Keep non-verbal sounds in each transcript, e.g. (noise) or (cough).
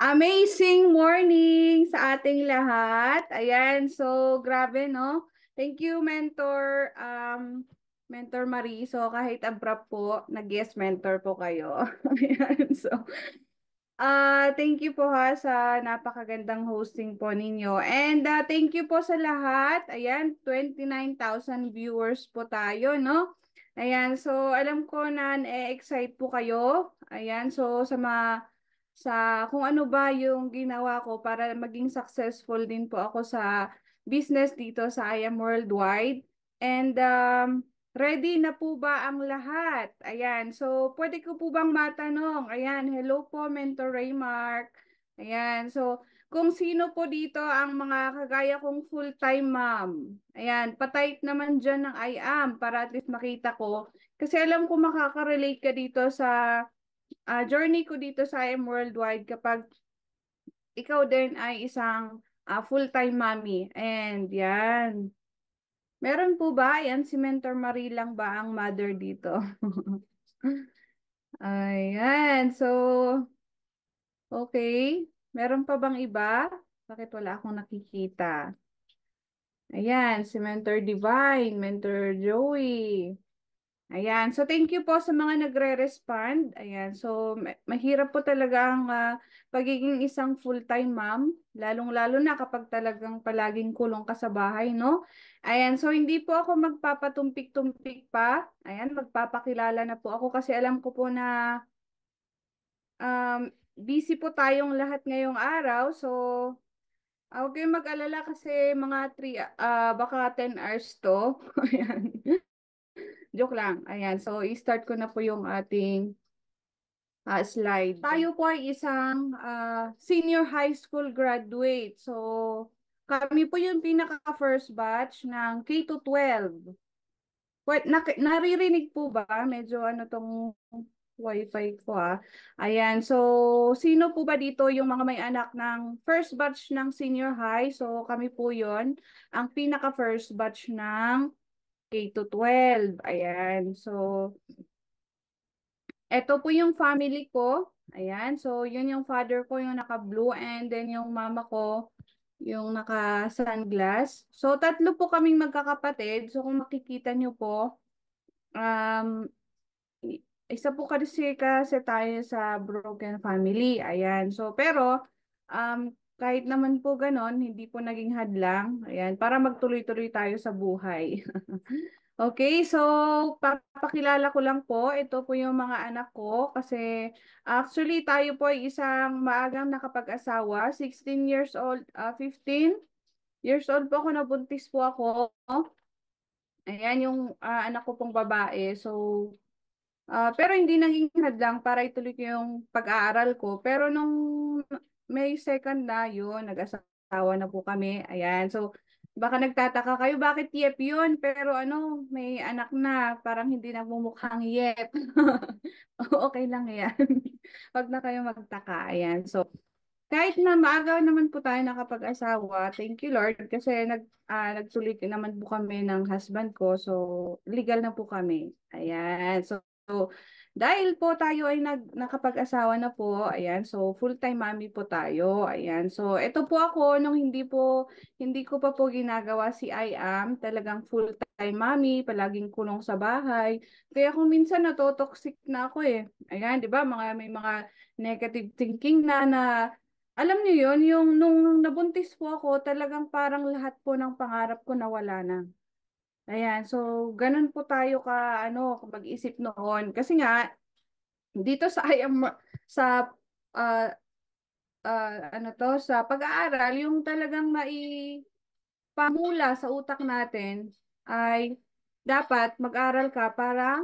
Amazing morning sa ating lahat. Ayan, so grabe no. Thank you mentor um mentor Marie. So kahit abrupt po, nag-guest mentor po kayo. (laughs) Ayan, so Uh, thank you po ha sa napakagandang hosting po ninyo. And uh, thank you po sa lahat. Ayan, 29,000 viewers po tayo, no? Ayan, so alam ko na na-excite po kayo. Ayan, so sa mga sa kung ano ba yung ginawa ko para maging successful din po ako sa business dito sa I Am Worldwide. And um, ready na po ba ang lahat? Ayan, so pwede ko po bang matanong? Ayan, hello po Mentor Raymark. Ayan, so kung sino po dito ang mga kagaya kong full-time mom. Ayan, patype naman dyan ng I am para at least makita ko. Kasi alam ko makaka-relate ka dito sa uh, journey ko dito sa I'm Worldwide kapag ikaw din ay isang uh, full-time mommy. And yan. Meron po ba? Yan, si Mentor Marie lang ba ang mother dito? (laughs) Ayan. So, okay. Meron pa bang iba? Bakit wala akong nakikita? Ayan, si Mentor Divine, Mentor Joey. Ayan. So, thank you po sa mga nagre-respond. Ayan. So, mahirap po talaga ang uh, pagiging isang full-time mom. Lalong-lalo na kapag talagang palaging kulong ka sa bahay, no? Ayan. So, hindi po ako magpapatumpik-tumpik pa. Ayan. Magpapakilala na po ako kasi alam ko po na um, busy po tayong lahat ngayong araw. So, okay mag-alala kasi mga 3, uh, ah, baka 10 hours to. (laughs) Ayan. Joke lang. Ayan. So, i-start ko na po yung ating uh, slide. Tayo po ay isang uh, senior high school graduate. So, kami po yung pinaka-first batch ng K-12. Wait, na naririnig po ba? Medyo ano tong wifi ko ah. Ayan, so sino po ba dito yung mga may anak ng first batch ng senior high? So kami po yon ang pinaka first batch ng K to 12. Ayan. So, eto po yung family ko. Ayan. So, yun yung father ko, yung naka-blue. And then, yung mama ko, yung naka-sunglass. So, tatlo po kaming magkakapatid. So, kung makikita nyo po, um, isa po kasi kasi tayo sa broken family. Ayan. So, pero, um, kahit naman po ganon, hindi po naging hadlang. Ayan, para magtuloy-tuloy tayo sa buhay. (laughs) okay, so papakilala ko lang po. Ito po yung mga anak ko. Kasi actually tayo po ay isang maagang nakapag-asawa. 16 years old, uh, ah, 15 years old po ako, nabuntis po ako. Ayan yung uh, anak ko pong babae. So, Uh, pero hindi naging hadlang para ituloy ko yung pag-aaral ko. Pero nung may second na yun, nag-asawa na po kami. Ayan, so baka nagtataka kayo, bakit yep yun? Pero ano, may anak na, parang hindi na mumukhang yep. (laughs) okay lang yan. (laughs) Huwag na kayo magtaka. Ayan, so kahit na maaga naman po tayo nakapag-asawa, thank you Lord, kasi nag, uh, ah, nagtuloy naman po kami ng husband ko, so legal na po kami. Ayan, so So, dahil po tayo ay nag, nakapag-asawa na po, ayan, so full-time mommy po tayo, ayan. So, ito po ako, nung hindi po, hindi ko pa po ginagawa si I am, talagang full-time mommy, palaging kulong sa bahay. Kaya kung minsan natotoxic na ako eh. Ayan, di ba, mga, may mga negative thinking na na, alam niyo yon yung nung nabuntis po ako, talagang parang lahat po ng pangarap ko nawala na. Ayan, so ganun po tayo ka ano mag-isip noon kasi nga dito sa I am sa uh, uh, ano to sa pag-aaral yung talagang mai pamula sa utak natin ay dapat mag-aral ka para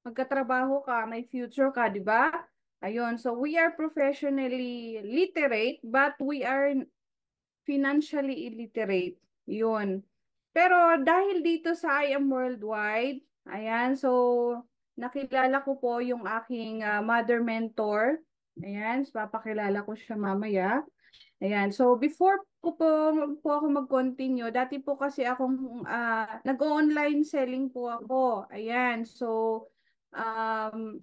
magkatrabaho ka, may future ka, di ba? Ayun, so we are professionally literate but we are financially illiterate. Yun. Pero dahil dito sa I Am Worldwide, ayan, so nakilala ko po yung aking uh, mother mentor. Ayan, papakilala ko siya mamaya. Ayan, so before ko po, po ako mag-continue, dati po kasi akong uh, nag-online selling po ako. Ayan, so um,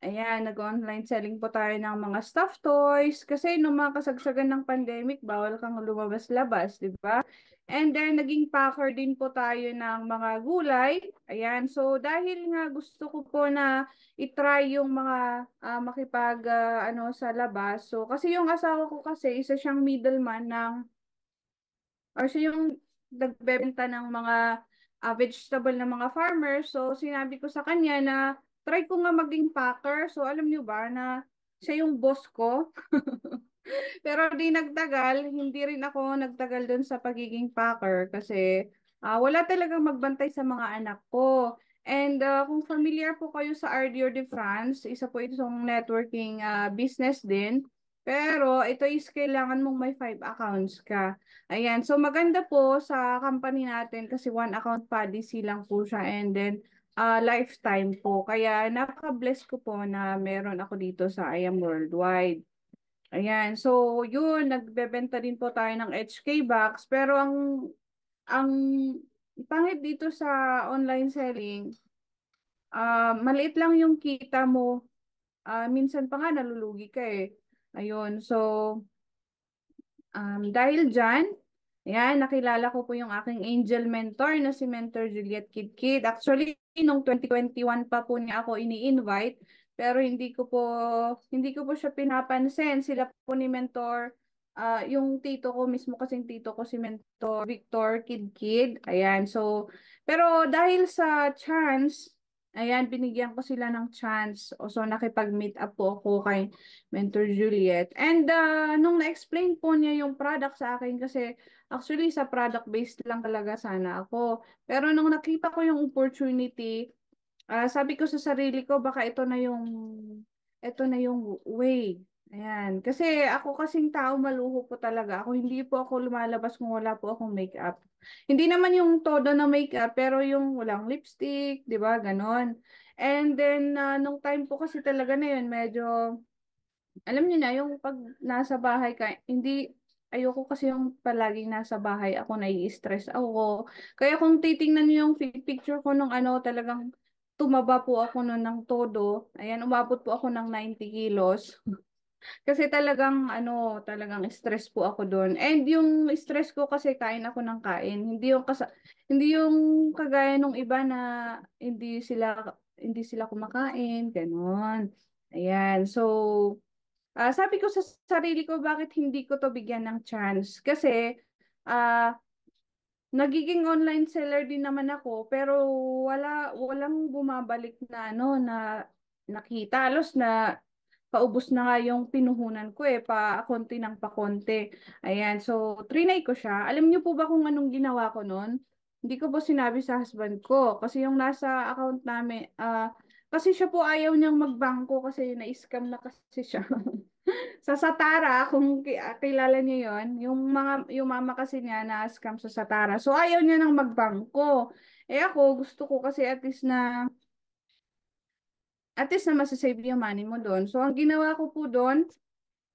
ayan, nag-online selling po tayo ng mga stuffed toys. Kasi nung mga kasagsagan ng pandemic, bawal kang lumabas-labas, di ba? And then, naging packer din po tayo ng mga gulay. Ayan. So, dahil nga gusto ko po na itry yung mga uh, makipag uh, ano, sa labas. So, kasi yung asawa ko kasi, isa siyang middleman ng, or siya yung nagbebenta ng mga uh, vegetable ng mga farmers. So, sinabi ko sa kanya na try ko nga maging packer. So, alam niyo ba na siya yung boss ko. (laughs) (laughs) Pero di nagtagal, hindi rin ako nagtagal dun sa pagiging packer kasi uh, wala talagang magbantay sa mga anak ko. And uh, kung familiar po kayo sa RDO de France, isa po itong networking uh, business din. Pero ito is kailangan mong may five accounts ka. Ayan. So maganda po sa company natin kasi one account policy lang po siya and then uh, lifetime po. Kaya napaka-bless ko po na meron ako dito sa I Am Worldwide. Ayan. So, yun, nagbebenta din po tayo ng HK box. Pero ang, ang pangit dito sa online selling, uh, maliit lang yung kita mo. Uh, minsan pa nga nalulugi ka eh. Ayun. So, um, dahil dyan, ayan, nakilala ko po yung aking angel mentor na si Mentor Juliet Kidkid. Actually, nung 2021 pa po niya ako ini-invite pero hindi ko po hindi ko po siya pinapansin sila po ni mentor uh, yung tito ko mismo kasing tito ko si mentor Victor Kid Kid ayan so pero dahil sa chance ayan binigyan ko sila ng chance o so nakipag-meet up po ako kay mentor Juliet and uh, nung na-explain po niya yung product sa akin kasi actually sa product based lang talaga sana ako pero nung nakita ko yung opportunity Uh, sabi ko sa sarili ko, baka ito na yung, ito na yung way. Ayan. Kasi ako kasing tao, maluho po talaga. Ako hindi po ako lumalabas kung wala po akong makeup. Hindi naman yung todo na makeup, pero yung walang lipstick, di ba? Ganon. And then, uh, nung time po kasi talaga na yun, medyo, alam niyo na, yung pag nasa bahay ka, hindi, ayoko kasi yung palaging nasa bahay ako nai-stress ako. Kaya kung titingnan niyo yung picture ko nung ano, talagang tumaba po ako noon ng todo. Ayan, umabot po ako ng 90 kilos. kasi talagang, ano, talagang stress po ako doon. And yung stress ko kasi kain ako ng kain. Hindi yung, kasa hindi yung kagaya nung iba na hindi sila, hindi sila kumakain, ganon. Ayan, so, uh, sabi ko sa sarili ko, bakit hindi ko to bigyan ng chance? Kasi, ah, uh, nagiging online seller din naman ako pero wala walang bumabalik na ano na nakita alos na paubos na nga yung pinuhunan ko eh pa konti ng pa konti ayan so trinay ko siya alam niyo po ba kung anong ginawa ko noon hindi ko po sinabi sa husband ko kasi yung nasa account namin uh, kasi siya po ayaw niyang magbangko kasi na-scam na kasi siya (laughs) sa Satara, kung ah, kilala niyo yon yung mga yung mama kasi niya na scam sa Satara. So ayaw niya nang magbangko. Eh ako, gusto ko kasi at least na at least na masasave yung money mo doon. So ang ginawa ko po doon,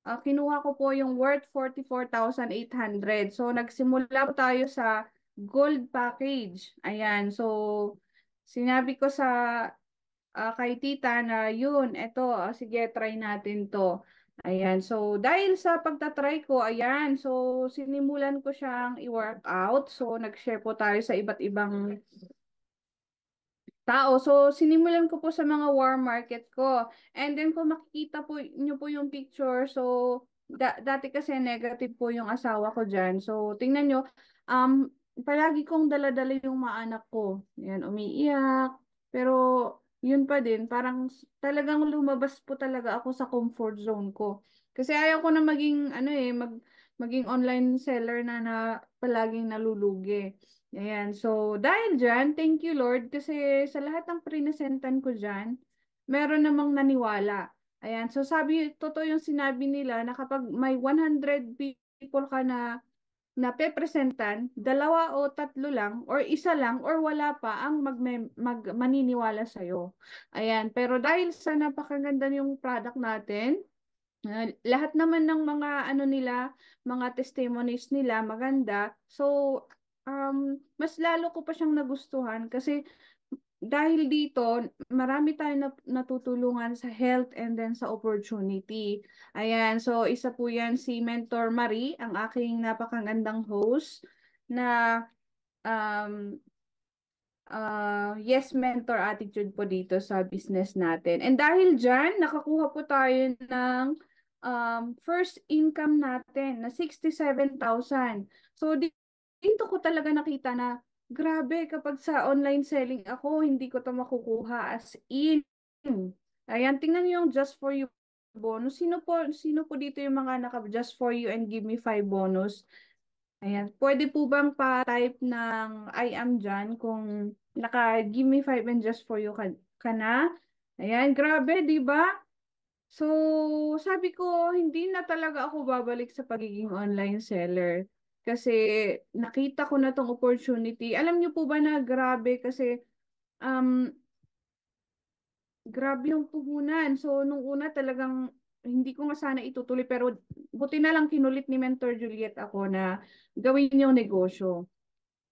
uh, ah, kinuha ko po yung worth 44,800. So nagsimula po tayo sa gold package. Ayan, so sinabi ko sa uh, kay tita na yun, eto, sige, try natin to. Ayan, so dahil sa pagtatry ko, ayan, so sinimulan ko siyang i-workout. So nag-share po tayo sa iba't ibang tao. So sinimulan ko po sa mga warm market ko. And then kung makikita po nyo po yung picture, so da- dati kasi negative po yung asawa ko dyan. So tingnan nyo, um, palagi kong daladala yung mga anak ko. Ayan, umiiyak. Pero yun pa din, parang talagang lumabas po talaga ako sa comfort zone ko. Kasi ayaw ko na maging, ano eh, mag, maging online seller na na palaging nalulugi. Ayan, so dahil dyan, thank you Lord, kasi sa lahat ng prinesentan ko dyan, meron namang naniwala. Ayan, so sabi, totoo yung sinabi nila na kapag may 100 people ka na na pepresentan, dalawa o tatlo lang, or isa lang, or wala pa ang mag, mag maniniwala sa'yo. Ayan. Pero dahil sa napakaganda yung product natin, Uh, lahat naman ng mga ano nila, mga testimonies nila maganda. So um mas lalo ko pa siyang nagustuhan kasi dahil dito, marami tayong natutulungan sa health and then sa opportunity. Ayan, so isa po yan si Mentor Marie, ang aking napakagandang host na um, uh, yes mentor attitude po dito sa business natin. And dahil dyan, nakakuha po tayo ng um, first income natin na 67,000. So dito ko talaga nakita na grabe, kapag sa online selling ako, hindi ko to makukuha as in. Ayan, tingnan niyo yung just for you bonus. Sino po, sino po dito yung mga naka just for you and give me 5 bonus? Ayan, pwede po bang pa-type ng I am dyan kung naka give me 5 and just for you ka, ka na? Ayan, grabe, di ba? So, sabi ko, hindi na talaga ako babalik sa pagiging online seller. Kasi nakita ko na tong opportunity. Alam niyo po ba na grabe kasi um, grabe yung puhunan. So, nung una talagang hindi ko nga sana itutuloy pero buti na lang kinulit ni Mentor Juliet ako na gawin yung negosyo.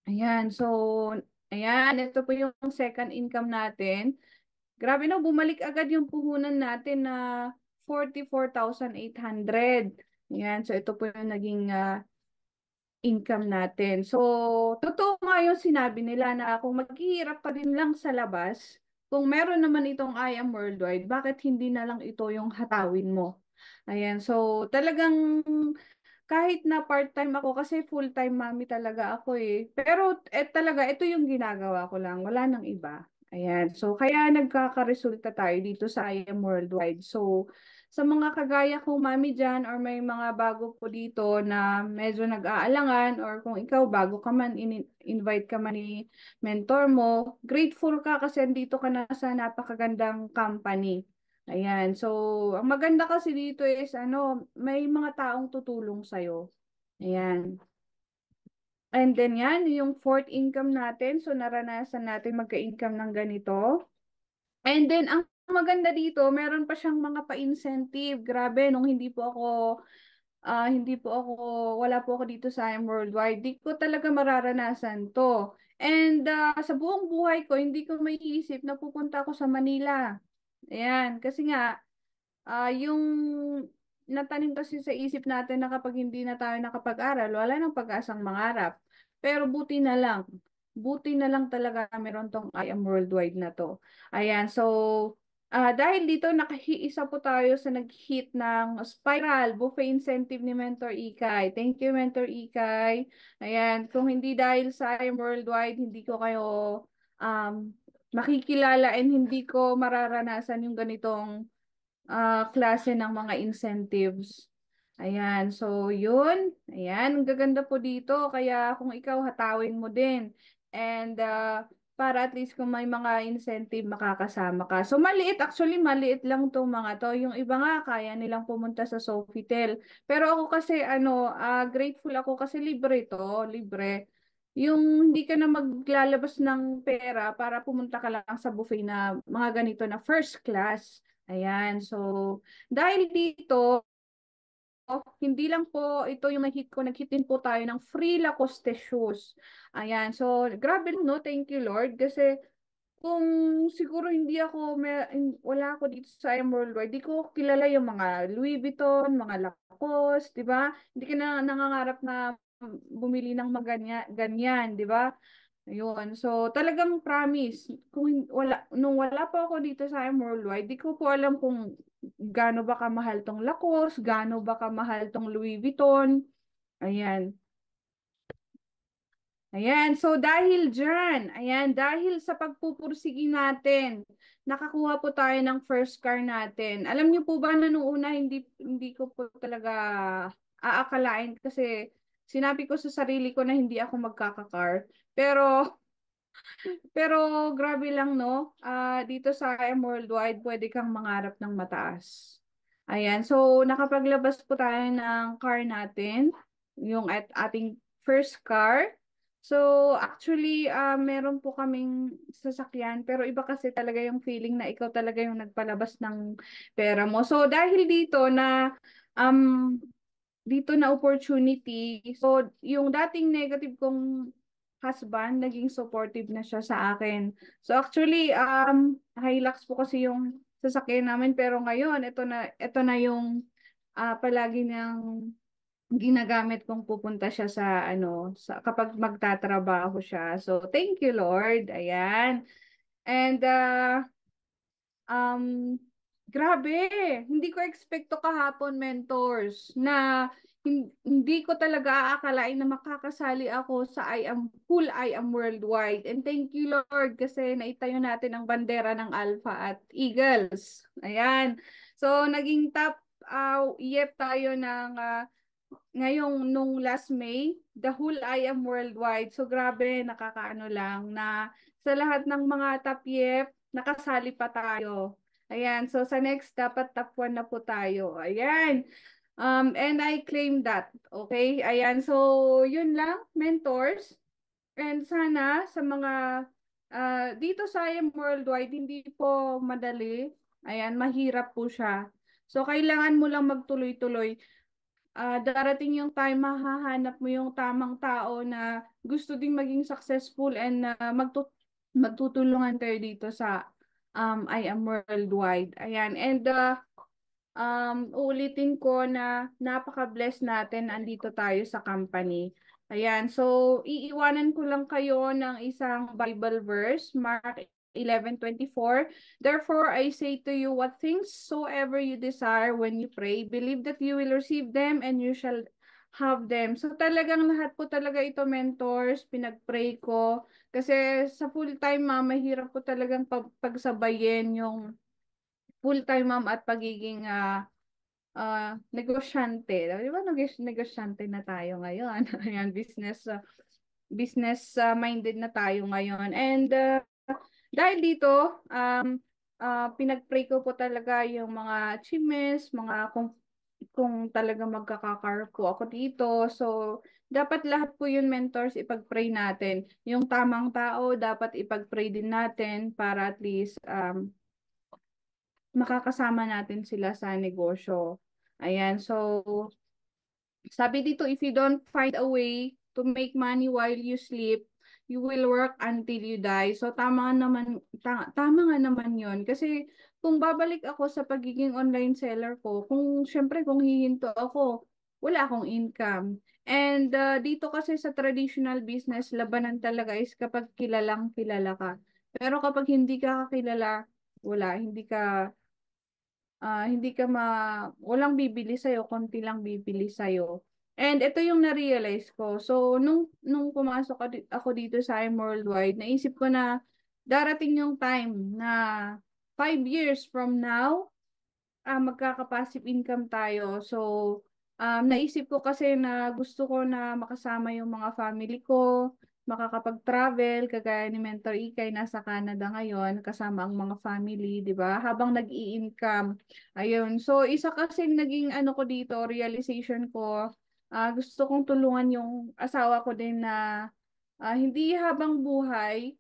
Ayan, so ayan, ito po yung second income natin. Grabe na, bumalik agad yung puhunan natin na 44,800. Ayan, so ito po yung naging uh, income natin. So, totoo nga yung sinabi nila na kung maghihirap pa rin lang sa labas, kung meron naman itong I am worldwide, bakit hindi na lang ito yung hatawin mo? Ayan, so talagang kahit na part-time ako kasi full-time mommy talaga ako eh. Pero eh, talaga ito yung ginagawa ko lang, wala nang iba. Ayan. So kaya nagkakaresulta tayo dito sa I am worldwide. So sa mga kagaya ko mami dyan or may mga bago po dito na medyo nag-aalangan or kung ikaw bago ka man in-invite ka man ni mentor mo, grateful ka kasi dito ka na sa napakagandang company. Ayan. So, ang maganda kasi dito is ano, may mga taong tutulong sa iyo. Ayan. And then yan, yung fourth income natin. So, naranasan natin magka-income ng ganito. And then, ang maganda dito, meron pa siyang mga pa-incentive. Grabe, nung hindi po ako uh, hindi po ako wala po ako dito sa I'm Worldwide, di ko talaga mararanasan 'to. And uh, sa buong buhay ko, hindi ko maiisip na pupunta ako sa Manila. Ayan, kasi nga uh, yung natanim kasi sa isip natin na kapag hindi na tayo nakapag-aral, wala nang pag-asang mangarap. Pero buti na lang. Buti na lang talaga meron tong I am worldwide na to. Ayan, so Uh, dahil dito, nakahiisa po tayo sa nag-hit ng spiral buffet incentive ni Mentor Ikay. Thank you, Mentor Ikay. Ayan, kung hindi dahil sa I'm Worldwide, hindi ko kayo um, makikilala and hindi ko mararanasan yung ganitong uh, klase ng mga incentives. Ayan, so yun. Ayan, ang gaganda po dito. Kaya kung ikaw, hatawin mo din. And uh, para at least kung may mga incentive makakasama ka. So maliit, actually maliit lang tong mga to. Yung iba nga kaya nilang pumunta sa Sofitel. Pero ako kasi ano, uh, grateful ako kasi libre to, libre. Yung hindi ka na maglalabas ng pera para pumunta ka lang sa buffet na mga ganito na first class. Ayan, so dahil dito, hindi lang po ito yung nag-hit ko, nag-hit din po tayo ng free Lacoste shoes. Ayan, so grabe no, thank you Lord. Kasi kung siguro hindi ako, may, wala ako dito sa IM World, di ko kilala yung mga Louis Vuitton, mga Lacoste, di ba? Hindi ko na nangangarap na bumili ng maganya, ganyan, di ba? Yun. So, talagang promise. Kung wala, nung wala pa ako dito sa IM World, di ko po alam kung gaano ba kamahal tong Lacoste, gaano ba kamahal tong Louis Vuitton. Ayan. Ayan, so dahil dyan, ayan, dahil sa pagpupursigi natin, nakakuha po tayo ng first car natin. Alam niyo po ba na nung una hindi, hindi ko po talaga aakalain kasi sinabi ko sa sarili ko na hindi ako magkaka-car. Pero pero grabe lang, no? Uh, dito sa IM Worldwide, pwede kang mangarap ng mataas. Ayan, so nakapaglabas po tayo ng car natin, yung at ating first car. So actually, uh, meron po kaming sasakyan, pero iba kasi talaga yung feeling na ikaw talaga yung nagpalabas ng pera mo. So dahil dito na um, dito na opportunity. So, yung dating negative kong husband, naging supportive na siya sa akin. So actually, um, Hilux po kasi yung sasakyan namin. Pero ngayon, ito na, ito na yung uh, palagi niyang ginagamit kung pupunta siya sa ano sa kapag magtatrabaho siya. So thank you Lord. Ayan. And uh, um grabe, hindi ko expecto kahapon mentors na hindi ko talaga aakalain na makakasali ako sa I am full I am worldwide. And thank you Lord kasi naitayo natin ang bandera ng Alpha at Eagles. Ayan. So naging top uh, yep tayo ng uh, ngayong nung last May, the whole I am worldwide. So grabe nakakaano lang na sa lahat ng mga top yep, nakasali pa tayo. Ayan, so sa next dapat top 1 na po tayo. Ayan. Um, and I claim that. Okay? Ayan. So, yun lang, mentors. And sana sa mga uh, dito sa IM Worldwide, hindi po madali. Ayan, mahirap po siya. So, kailangan mo lang magtuloy-tuloy. Uh, darating yung time, mahahanap mo yung tamang tao na gusto ding maging successful and uh, ah, magtut magtutulungan tayo dito sa um, I am worldwide. Ayan. And uh, um, uulitin ko na napaka-bless natin andito tayo sa company. Ayan, so iiwanan ko lang kayo ng isang Bible verse, Mark 11:24 Therefore I say to you what things soever you desire when you pray believe that you will receive them and you shall have them. So talagang lahat po talaga ito mentors, pinagpray ko kasi sa full time mama hirap po talagang pag pagsabayin yung full-time mom at pagiging uh, uh, negosyante. Di ba negosyante na tayo ngayon? (laughs) Ayan, business uh, business uh, minded na tayo ngayon. And uh, dahil dito, um, uh, pinag-pray ko po talaga yung mga achievements, mga kung, kung talaga magkakakarap ko ako dito. So, dapat lahat po yun mentors ipag-pray natin. Yung tamang tao, dapat ipag-pray din natin para at least um, makakasama natin sila sa negosyo. Ayan, so sabi dito, if you don't find a way to make money while you sleep, you will work until you die. So tama naman ta- tama nga naman 'yon kasi kung babalik ako sa pagiging online seller ko, kung syempre kung hihinto ako, wala akong income. And uh, dito kasi sa traditional business, labanan talaga is kapag kilalang kilala ka. Pero kapag hindi ka kakilala, wala, hindi ka uh, hindi ka ma walang bibili sa iyo, konti lang bibili sa iyo. And ito yung na-realize ko. So nung nung pumasok ako dito sa I'm Worldwide, naisip ko na darating yung time na 5 years from now, uh, magkaka-passive income tayo. So um, naisip ko kasi na gusto ko na makasama yung mga family ko, makakapag-travel, kagaya ni Mentor Ikay, nasa Canada ngayon, kasama ang mga family, di ba? Habang nag i income Ayun. So, isa kasi naging ano ko dito, realization ko, uh, gusto kong tulungan yung asawa ko din na uh, hindi habang buhay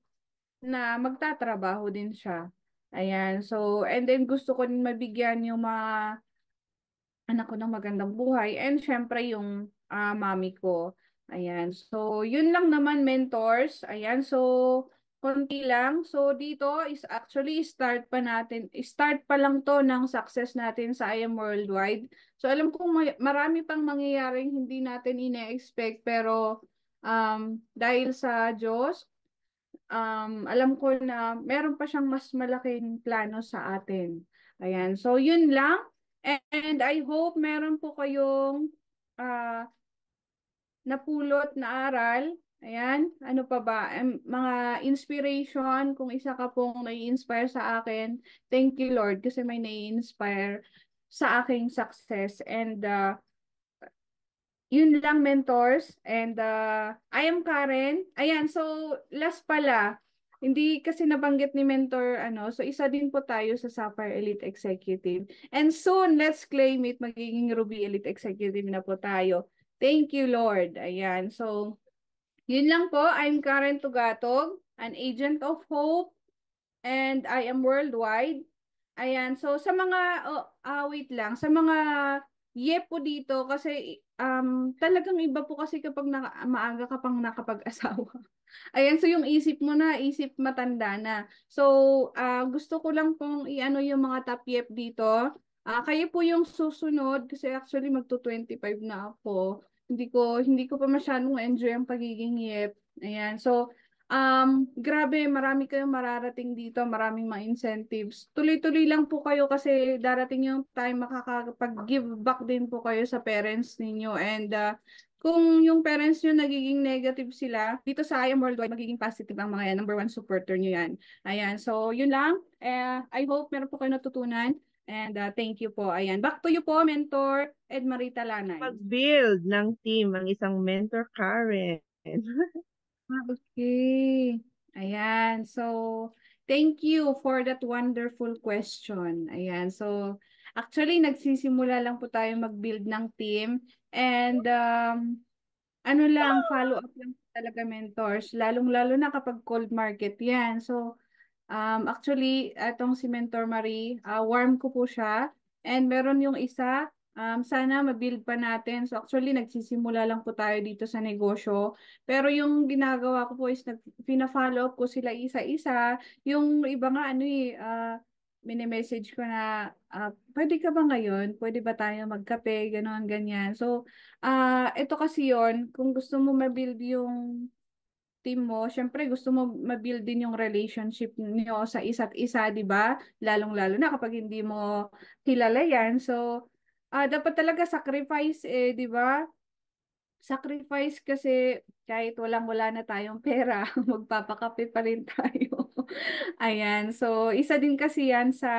na magtatrabaho din siya. Ayan. So, and then gusto ko din mabigyan yung mga anak ko ng magandang buhay and syempre yung uh, mami ko. Ayan. So, yun lang naman mentors. Ayan. So, konti lang. So, dito is actually start pa natin. Start pa lang to ng success natin sa IAM Worldwide. So, alam kong may, marami pang mangyayaring hindi natin ine-expect pero um, dahil sa Diyos, um, alam ko na meron pa siyang mas malaking plano sa atin. Ayan. So, yun lang. And, and I hope meron po kayong uh, napulot na aral. Ayan, ano pa ba? mga inspiration, kung isa ka pong nai-inspire sa akin, thank you Lord kasi may nai-inspire sa aking success. And uh, yun lang mentors. And uh, I am Karen. Ayan, so last pala, hindi kasi nabanggit ni mentor ano, so isa din po tayo sa Sapphire Elite Executive. And soon, let's claim it, magiging Ruby Elite Executive na po tayo. Thank you, Lord. Ayan. So, yun lang po. I'm Karen Tugatog, an agent of hope, and I am worldwide. Ayan. So, sa mga, oh, ah, wait lang, sa mga yep po dito, kasi um, talagang iba po kasi kapag na, maaga ka pang nakapag-asawa. (laughs) Ayan, so yung isip mo na, isip matanda na. So, uh, gusto ko lang pong i-ano yung mga top yep dito. Uh, kayo po yung susunod kasi actually magto 25 na ako hindi ko hindi ko pa masyadong enjoy ang pagiging yep. Ayan. So, um, grabe, marami kayong mararating dito, maraming mga incentives. Tuloy-tuloy lang po kayo kasi darating yung time makakapag-give back din po kayo sa parents ninyo. And uh, kung yung parents nyo nagiging negative sila, dito sa I Worldwide, magiging positive ang mga yan. Number one supporter nyo yan. Ayan. So, yun lang. Eh, I hope meron po kayo natutunan. And uh, thank you po. Ayan. Back to you po, Mentor Edmarita Lanay. Pag-build ng team ang isang mentor, Karen. (laughs) Ah, okay. Ayan. So, thank you for that wonderful question. Ayan. So, actually, nagsisimula lang po tayo mag-build ng team. And, um, ano lang, follow-up lang talaga mentors. Lalong-lalo na kapag cold market yan. So, Um, actually, itong si Mentor Marie, uh, warm ko po siya. And meron yung isa, um, sana mabuild pa natin. So actually, nagsisimula lang po tayo dito sa negosyo. Pero yung ginagawa ko po is pina-follow up ko sila isa-isa. Yung iba nga, ano eh, uh, mini-message ko na, uh, pwede ka ba ngayon? Pwede ba tayo magkape? Ganon, ganyan. So, uh, ito kasi yon kung gusto mo mabuild yung team mo, syempre gusto mo mabuild din yung relationship niyo sa isa't isa, 'di ba? Lalong-lalo na kapag hindi mo kilala 'yan. So, uh, dapat talaga sacrifice eh, 'di ba? Sacrifice kasi kahit walang wala na tayong pera, (laughs) magpapakape pa rin tayo. (laughs) Ayan, so isa din kasi 'yan sa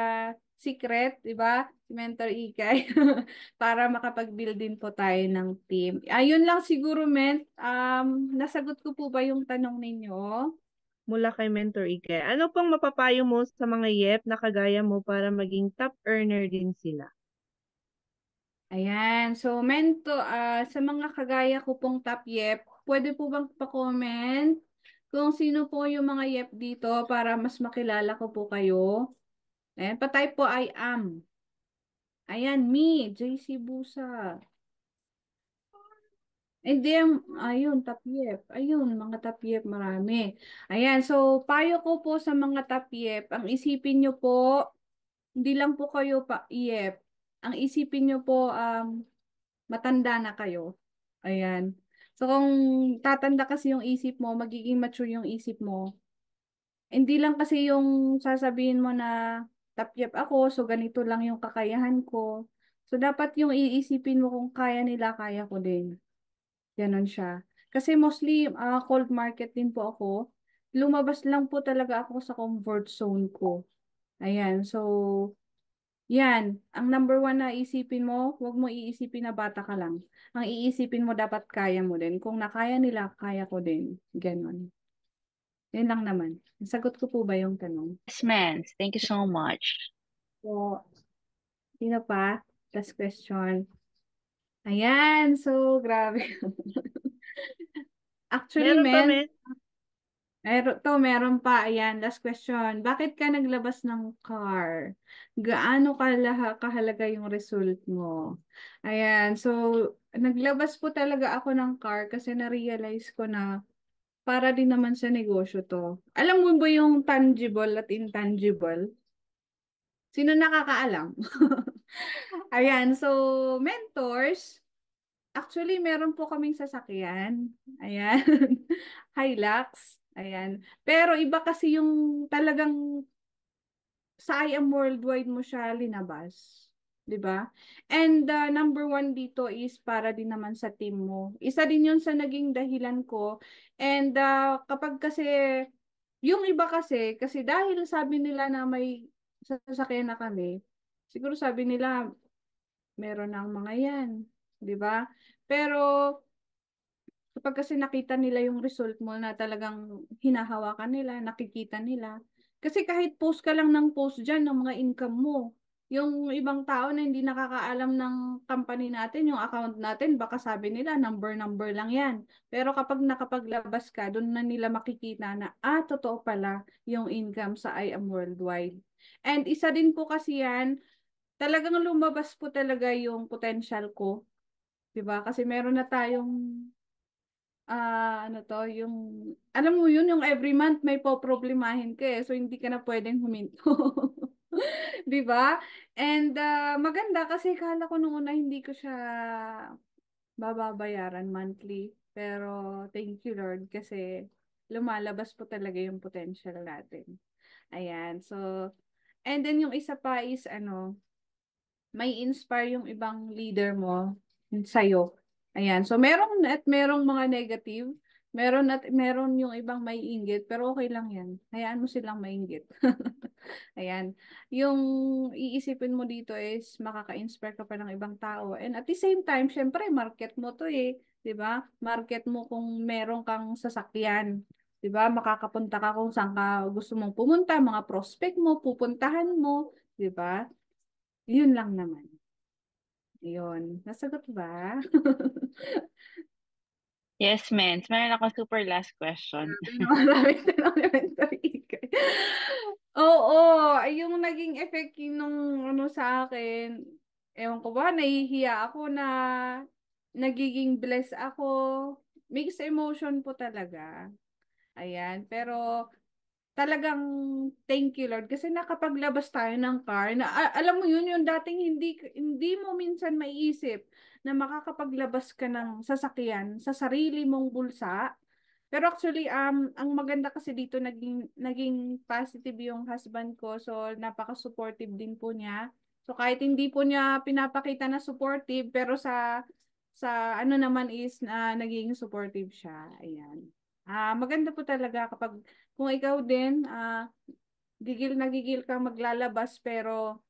secret, di ba? Si Mentor Ikay. (laughs) para makapag-build din po tayo ng team. Ayun lang siguro, Ment. Um, nasagot ko po ba yung tanong ninyo? Mula kay Mentor Ikay. Ano pong mapapayo mo sa mga YEP na kagaya mo para maging top earner din sila? Ayan. So, Mento, uh, sa mga kagaya ko pong top YEP, pwede po bang pa-comment kung sino po yung mga YEP dito para mas makilala ko po kayo? Ayan, eh, patay po I am. Ayan, me, JC Busa. Eh, And then, ayun, tapiep. Ayun, mga tapiep, marami. Ayan, so, payo ko po sa mga tapiep, ang isipin nyo po, hindi lang po kayo pa iep. Ang isipin nyo po, um, matanda na kayo. Ayan. So, kung tatanda kasi yung isip mo, magiging mature yung isip mo. Hindi lang kasi yung sasabihin mo na tapiap ako, so ganito lang yung kakayahan ko. So, dapat yung iisipin mo kung kaya nila, kaya ko din. Ganon siya. Kasi mostly, uh, cold market din po ako. Lumabas lang po talaga ako sa comfort zone ko. Ayan, so, yan. Ang number one na isipin mo, huwag mo iisipin na bata ka lang. Ang iisipin mo, dapat kaya mo din. Kung nakaya nila, kaya ko din. Ganon. Yun lang naman. Sagot ko po ba yung tanong? Yes, ma'am. Thank you so much. So, sino pa? Last question. Ayan. So, grabe. (laughs) Actually, meron men, pa, men. Meron to, meron pa. Ayan, last question. Bakit ka naglabas ng car? Gaano kalaha, kahalaga yung result mo? Ayan, so naglabas po talaga ako ng car kasi na-realize ko na para din naman sa negosyo to. Alam mo ba yung tangible at intangible? Sino nakakaalam? (laughs) Ayan, so mentors, actually meron po kaming sasakyan. Ayan, (laughs) Hilux. Ayan. Pero iba kasi yung talagang sa I worldwide mo siya linabas. 'di ba? And uh, number one dito is para din naman sa team mo. Isa din 'yon sa naging dahilan ko. And uh, kapag kasi yung iba kasi kasi dahil sabi nila na may sasakyan na kami, siguro sabi nila meron ng mga 'yan, 'di ba? Pero kapag kasi nakita nila yung result mo na talagang hinahawakan nila, nakikita nila. Kasi kahit post ka lang ng post dyan ng mga income mo, yung ibang tao na hindi nakakaalam ng company natin, yung account natin, baka sabi nila number-number lang yan. Pero kapag nakapaglabas ka, doon na nila makikita na, ah, totoo pala yung income sa I Am Worldwide. And isa din po kasi yan, talagang lumabas po talaga yung potential ko. Diba? Kasi meron na tayong uh, ano to, yung, alam mo yun, yung every month may poproblemahin ka eh, so hindi ka na pwedeng huminto. (laughs) (laughs) 'Di ba? And uh, maganda kasi kala ko nung una hindi ko siya bababayaran monthly. Pero thank you Lord kasi lumalabas po talaga yung potential natin. Ayan. So, and then yung isa pa is ano, may inspire yung ibang leader mo sa'yo. Ayan. So, merong at merong mga negative Meron at meron yung ibang may inggit pero okay lang 'yan. Hayaan mo silang may inggit. (laughs) Ayan. Yung iisipin mo dito is makaka-inspire ka pa ng ibang tao and at the same time syempre market mo 'to eh, 'di ba? Market mo kung meron kang sasakyan. 'di ba? Makakapunta ka kung saan ka gusto mong pumunta, mga prospect mo, pupuntahan mo, 'di ba? 'Yun lang naman. 'Yun. Nasagot ba? (laughs) Yes, mens. Meron ako super last question. (laughs) Maraming ay yung naging effect nung ano sa akin, ewan ko ba, nahihiya ako na nagiging blessed ako. Mixed emotion po talaga. Ayan, pero talagang thank you Lord kasi nakapaglabas tayo ng car na alam mo yun yung dating hindi hindi mo minsan maiisip na makakapaglabas ka ng sasakyan sa sarili mong bulsa. Pero actually, um, ang maganda kasi dito, naging, naging positive yung husband ko. So, napaka-supportive din po niya. So, kahit hindi po niya pinapakita na supportive, pero sa sa ano naman is na uh, naging supportive siya. Ayan. Ah, uh, maganda po talaga kapag kung ikaw din uh, gigil na gigil kang maglalabas pero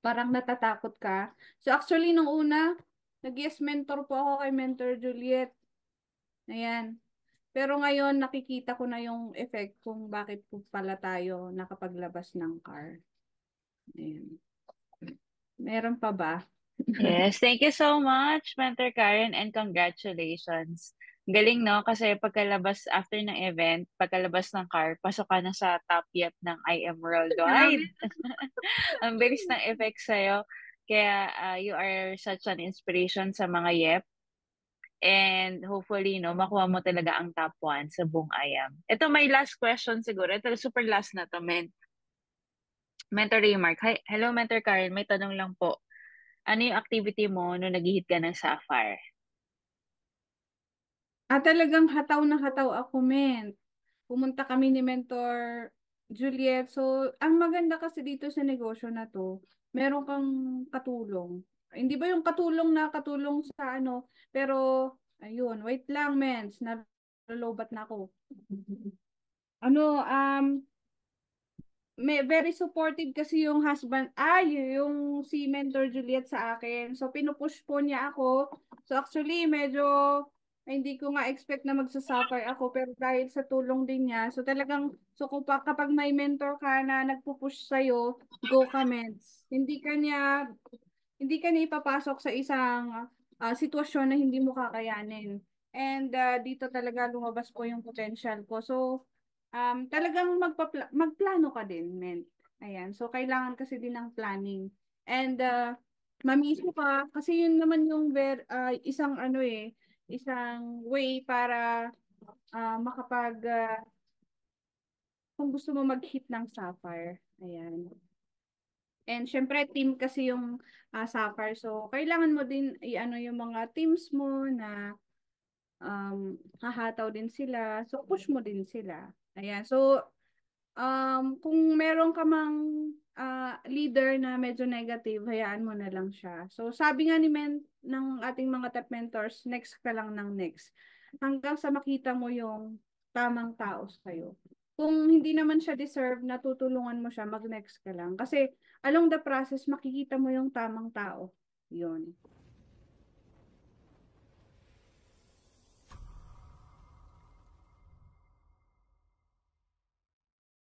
parang natatakot ka. So actually nung una, Nag-yes mentor po ako kay Mentor Juliet. Ayan. Pero ngayon, nakikita ko na yung effect kung bakit po pala tayo nakapaglabas ng car. Ayan. Meron pa ba? yes, (laughs) thank you so much, Mentor Karen, and congratulations. Galing, no? Kasi pagkalabas after ng event, pagkalabas ng car, pasok ka na sa top yet ng IM Am (laughs) Ang bilis ng effect sa'yo. Kaya uh, you are such an inspiration sa mga YEP. And hopefully, no, makuha mo talaga ang top 1 sa buong IAM. Ito, my last question siguro. Ito, super last na to, men. Mentor remark. Hi, hello, Mentor Karen. May tanong lang po. Ano yung activity mo nung naghihit ka ng Sapphire? Ah, talagang hataw na hataw ako, men. Pumunta kami ni Mentor Juliet. So, ang maganda kasi dito sa negosyo na to, meron kang katulong. Hindi ba yung katulong na katulong sa ano, pero ayun, wait lang mens, nalolobat na ako. ano, um, may very supportive kasi yung husband ay ah, yung si mentor Juliet sa akin. So pinupush po niya ako. So actually medyo ay, hindi ko nga expect na magsasuffer ako pero dahil sa tulong din niya. So talagang so pa, kapag may mentor ka na nagpupush sa iyo, go comments. Hindi kanya hindi ka na ipapasok sa isang uh, sitwasyon na hindi mo kakayanin. And uh, dito talaga lumabas ko yung potential ko. So, um, talagang magpapla- magplano ka din, men. Ayan. So, kailangan kasi din ng planning. And uh, ah, mamismo ka kasi yun naman yung ver- uh, isang ano eh, isang way para uh, makapag uh, kung gusto mo mag-hit ng sapphire. Ayan. And syempre team kasi yung uh, soccer. So kailangan mo din i-ano yung mga teams mo na um hahataw din sila. So push mo din sila. Ayan. So um kung meron ka mang uh, leader na medyo negative, hayaan mo na lang siya. So sabi nga ni men ng ating mga top mentors, next ka lang ng next. Hanggang sa makita mo yung tamang tao sa'yo. Kung hindi naman siya deserve, natutulungan mo siya, mag-next ka lang. Kasi along the process, makikita mo yung tamang tao. Yun.